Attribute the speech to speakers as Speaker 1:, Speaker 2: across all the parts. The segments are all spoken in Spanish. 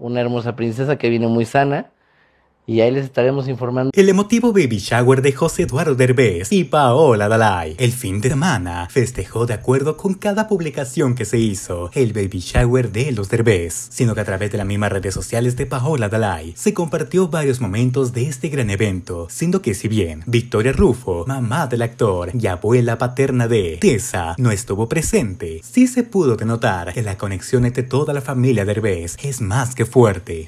Speaker 1: una hermosa princesa que viene muy sana y ahí les estaremos informando. El emotivo baby shower de José Eduardo Derbez y Paola Dalai. El fin de semana festejó de acuerdo con cada publicación que se hizo el baby shower de los Derbez, sino que a través de las mismas redes sociales de Paola Dalai se compartió varios momentos de este gran evento, siendo que si bien Victoria Rufo, mamá del actor y abuela paterna de Tessa, no estuvo presente, sí se pudo denotar que la conexión entre toda la familia Derbez es más que fuerte.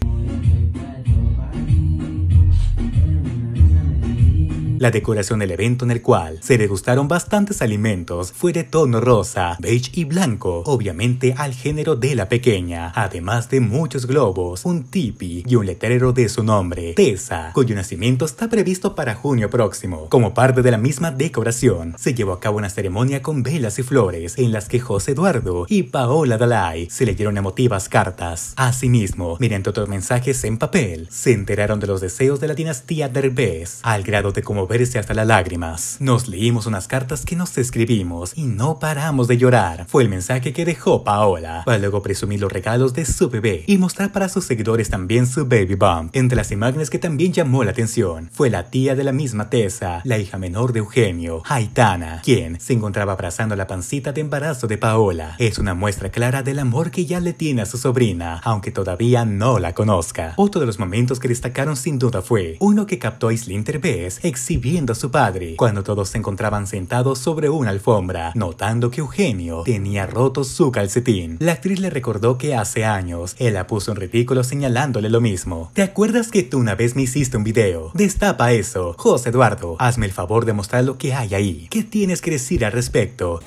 Speaker 1: La decoración del evento en el cual se degustaron bastantes alimentos fue de tono rosa, beige y blanco, obviamente al género de la pequeña, además de muchos globos, un tipi y un letrero de su nombre, Tessa, cuyo nacimiento está previsto para junio próximo. Como parte de la misma decoración, se llevó a cabo una ceremonia con velas y flores en las que José Eduardo y Paola Dalai se leyeron emotivas cartas. Asimismo, mediante otros mensajes en papel, se enteraron de los deseos de la dinastía Derbez, al grado de como hasta las lágrimas. Nos leímos unas cartas que nos escribimos y no paramos de llorar. Fue el mensaje que dejó Paola, para luego presumir los regalos de su bebé y mostrar para sus seguidores también su baby bump. Entre las imágenes que también llamó la atención fue la tía de la misma Tessa, la hija menor de Eugenio, Aitana, quien se encontraba abrazando la pancita de embarazo de Paola. Es una muestra clara del amor que ya le tiene a su sobrina, aunque todavía no la conozca. Otro de los momentos que destacaron sin duda fue uno que captó Islinter Bess viendo a su padre, cuando todos se encontraban sentados sobre una alfombra, notando que Eugenio tenía roto su calcetín. La actriz le recordó que hace años él la puso en ridículo señalándole lo mismo. ¿Te acuerdas que tú una vez me hiciste un video? Destapa eso. José Eduardo, hazme el favor de mostrar lo que hay ahí. ¿Qué tienes que decir al respecto?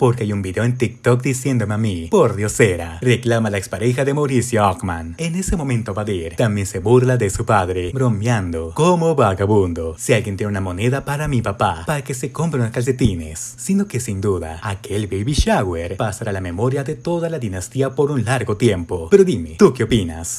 Speaker 1: porque hay un video en TikTok diciéndome a mí, por diosera, reclama la expareja de Mauricio Ockman. En ese momento Badir también se burla de su padre, bromeando, como vagabundo. Si alguien tiene una moneda para mi papá, para que se compre unos calcetines. Sino que sin duda, aquel baby shower pasará a la memoria de toda la dinastía por un largo tiempo. Pero dime, ¿tú qué opinas?